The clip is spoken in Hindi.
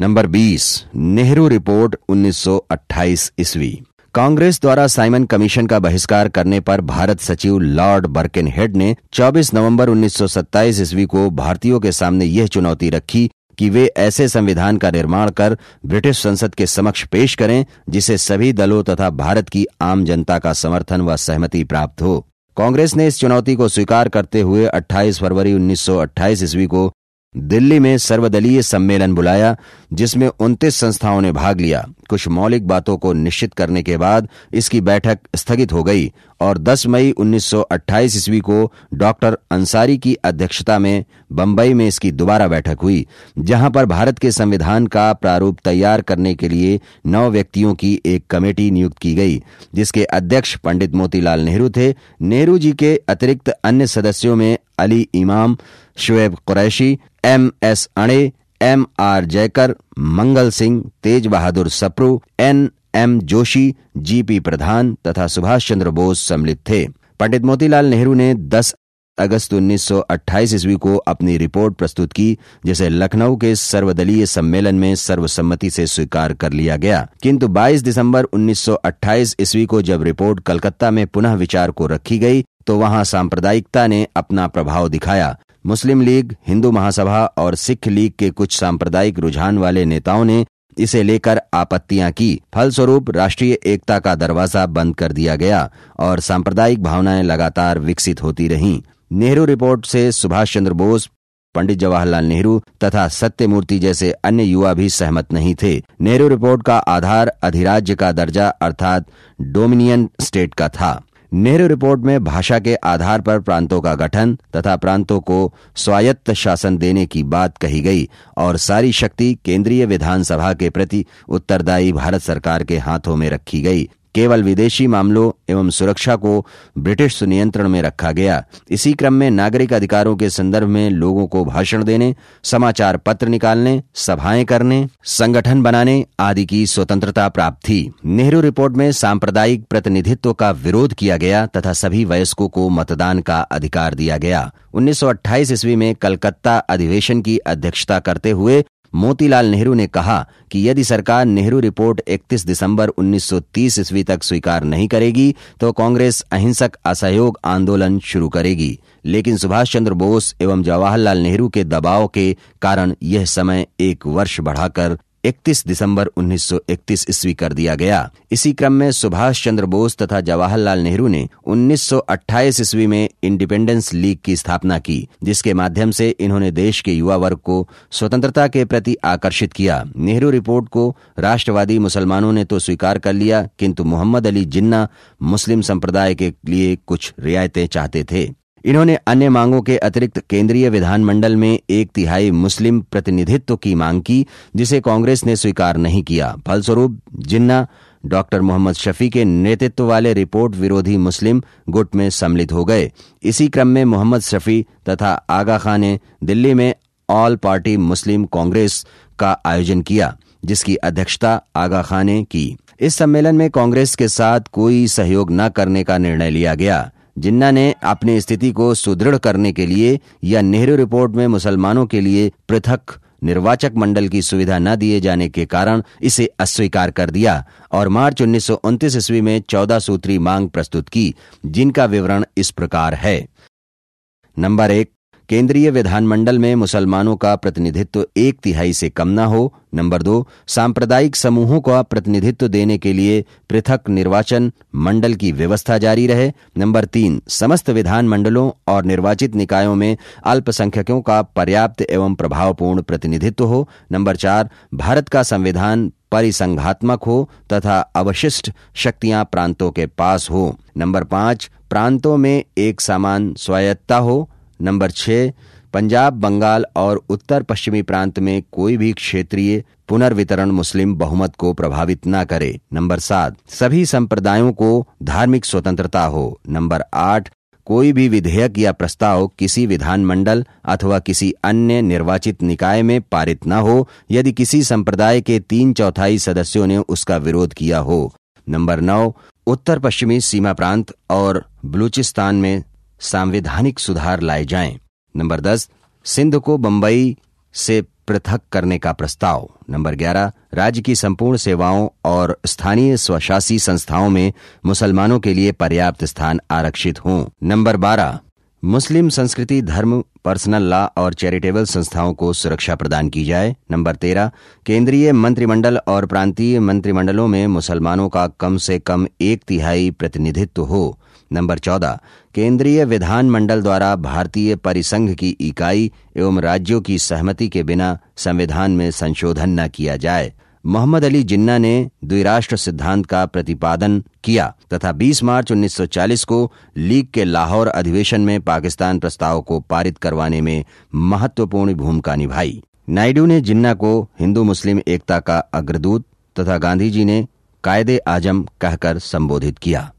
नंबर 20 नेहरू रिपोर्ट 1928 ईस्वी कांग्रेस द्वारा साइमन कमीशन का बहिष्कार करने पर भारत सचिव लॉर्ड बर्किन हेड ने 24 नवंबर 1927 ईस्वी को भारतीयों के सामने यह चुनौती रखी कि वे ऐसे संविधान का निर्माण कर ब्रिटिश संसद के समक्ष पेश करें जिसे सभी दलों तथा भारत की आम जनता का समर्थन व सहमति प्राप्त हो कांग्रेस ने इस चुनौती को स्वीकार करते हुए 28 फरवरी 1928 ईस्वी को दिल्ली में सर्वदलीय सम्मेलन बुलाया जिसमें उनतीस संस्थाओं ने भाग लिया कुछ मौलिक बातों को निश्चित करने के बाद इसकी बैठक स्थगित हो गई और 10 मई 1928 ईस्वी को डॉक्टर अंसारी की अध्यक्षता में बंबई में इसकी दोबारा बैठक हुई जहां पर भारत के संविधान का प्रारूप तैयार करने के लिए नौ व्यक्तियों की एक कमेटी नियुक्त की गई जिसके अध्यक्ष पंडित मोतीलाल नेहरू थे नेहरू जी के अतिरिक्त अन्य सदस्यों में Ali Imam Shuaib Qureshi M S Aney M R Jayakar Mangal Singh Tej Bahadur Sapru N M Joshi GP Pradhan तथा सुभाष चंद्र बोस सम्मिलित थे पंडित मोतीलाल नेहरू ने 10 अगस्त 1928 ईस्वी को अपनी रिपोर्ट प्रस्तुत की जिसे लखनऊ के सर्वदलीय सम्मेलन में सर्वसम्मति से स्वीकार कर लिया गया किंतु 22 दिसंबर 1928 ईस्वी को जब रिपोर्ट कलकत्ता में पुनः विचार को रखी गई तो वहां सांप्रदायिकता ने अपना प्रभाव दिखाया मुस्लिम लीग हिंदू महासभा और सिख लीग के कुछ सांप्रदायिक रुझान वाले नेताओं ने इसे लेकर आपत्तियां की फलस्वरूप राष्ट्रीय एकता का दरवाजा बंद कर दिया गया और सांप्रदायिक भावनाएं लगातार विकसित होती रहीं नेहरू रिपोर्ट से सुभाष चंद्र बोस पंडित जवाहरलाल नेहरू तथा सत्यमूर्ति जैसे अन्य युवा भी सहमत नहीं थे नेहरू रिपोर्ट का आधार अधिराज्य का दर्जा अर्थात डोमिनियन स्टेट का था नेहरू रिपोर्ट में भाषा के आधार पर प्रांतों का गठन तथा प्रांतों को स्वायत्त शासन देने की बात कही गई और सारी शक्ति केंद्रीय विधानसभा के प्रति उत्तरदायी भारत सरकार के हाथों में रखी गई केवल विदेशी मामलों एवं सुरक्षा को ब्रिटिश नियंत्रण में रखा गया इसी क्रम में नागरिक अधिकारों के संदर्भ में लोगों को भाषण देने समाचार पत्र निकालने सभाएं करने संगठन बनाने आदि की स्वतंत्रता प्राप्त थी नेहरू रिपोर्ट में सांप्रदायिक प्रतिनिधित्व का विरोध किया गया तथा सभी वयस्कों को मतदान का अधिकार दिया गया 1928 ईस्वी में कलकत्ता अधिवेशन की अध्यक्षता करते हुए मोतीलाल नेहरू ने कहा कि यदि सरकार नेहरू रिपोर्ट 31 दिसंबर 1930 ईस्वी तक स्वीकार नहीं करेगी तो कांग्रेस अहिंसक असहयोग आंदोलन शुरू करेगी लेकिन सुभाष चंद्र बोस एवं जवाहरलाल नेहरू के दबाव के कारण यह समय एक वर्ष बढ़ाकर 31 दिसंबर 1931 ईस्वी कर दिया गया इसी क्रम में सुभाष चंद्र बोस तथा जवाहरलाल नेहरू ने 1928 ईस्वी में इंडिपेंडेंस लीग की स्थापना की जिसके माध्यम से इन्होंने देश के युवा वर्ग को स्वतंत्रता के प्रति आकर्षित किया नेहरू रिपोर्ट को राष्ट्रवादी मुसलमानों ने तो स्वीकार कर लिया किंतु मोहम्मद अली जिन्ना मुस्लिम संप्रदाय के लिए कुछ रियायतें चाहते थे इन्होंने अन्य मांगों के अतिरिक्त केंद्रीय विधानमंडल में एक तिहाई मुस्लिम प्रतिनिधित्व की मांग की जिसे कांग्रेस ने स्वीकार नहीं किया फलस्वरूप जिन्ना डॉक्टर मोहम्मद शफी के नेतृत्व वाले रिपोर्ट विरोधी मुस्लिम गुट में सम्मिलित हो गए इसी क्रम में मोहम्मद शफी तथा आगा खां ने दिल्ली में ऑल पार्टी मुस्लिम कांग्रेस का आयोजन किया जिसकी अध्यक्षता आगा खां ने की इस सम्मेलन में कांग्रेस के साथ कोई सहयोग न करने का निर्णय लिया गया जिन्ना ने अपनी स्थिति को सुदृढ़ करने के लिए या नेहरू रिपोर्ट में मुसलमानों के लिए पृथक निर्वाचक मंडल की सुविधा न दिए जाने के कारण इसे अस्वीकार कर दिया और मार्च उन्नीस ईस्वी में चौदह सूत्री मांग प्रस्तुत की जिनका विवरण इस प्रकार है नंबर एक केंद्रीय विधानमंडल में मुसलमानों का प्रतिनिधित्व एक तिहाई से कम न हो नंबर दो सांप्रदायिक समूहों का प्रतिनिधित्व देने के लिए पृथक निर्वाचन मंडल की व्यवस्था जारी रहे नंबर तीन समस्त विधान मंडलों और निर्वाचित निकायों में अल्पसंख्यकों का पर्याप्त एवं प्रभावपूर्ण प्रतिनिधित्व हो नंबर चार भारत का संविधान परिसंघात्मक हो तथा अवशिष्ट शक्तियां प्रांतों के पास हो नंबर पांच प्रांतों में एक समान स्वायत्ता हो नंबर छह पंजाब बंगाल और उत्तर पश्चिमी प्रांत में कोई भी क्षेत्रीय पुनर्वितरण मुस्लिम बहुमत को प्रभावित न करे नंबर सात सभी संप्रदायों को धार्मिक स्वतंत्रता हो नंबर आठ कोई भी विधेयक या प्रस्ताव किसी विधानमंडल अथवा किसी अन्य निर्वाचित निकाय में पारित न हो यदि किसी संप्रदाय के तीन चौथाई सदस्यों ने उसका विरोध किया हो नंबर नौ उत्तर पश्चिमी सीमा प्रांत और बलूचिस्तान में सांविधानिक सुधार लाए जाएं। नंबर दस सिंध को बंबई से पृथक करने का प्रस्ताव नंबर ग्यारह राज्य की संपूर्ण सेवाओं और स्थानीय स्वशासी संस्थाओं में मुसलमानों के लिए पर्याप्त स्थान आरक्षित हों नंबर बारह मुस्लिम संस्कृति धर्म पर्सनल लॉ और चैरिटेबल संस्थाओं को सुरक्षा प्रदान की जाए नंबर तेरह केंद्रीय मंत्रिमंडल और प्रांतीय मंत्रिमंडलों में मुसलमानों का कम से कम एक तिहाई प्रतिनिधित्व हो नंबर चौदह केंद्रीय विधानमंडल द्वारा भारतीय परिसंघ की इकाई एवं राज्यों की सहमति के बिना संविधान में संशोधन न किया जाए मोहम्मद अली जिन्ना ने द्विराष्ट्र सिद्धांत का प्रतिपादन किया तथा 20 मार्च 1940 को लीग के लाहौर अधिवेशन में पाकिस्तान प्रस्ताव को पारित करवाने में महत्वपूर्ण भूमिका निभाई नायडू ने जिन्ना को हिंदू मुस्लिम एकता का अग्रदूत तथा गांधी जी ने कायदे आजम कहकर संबोधित किया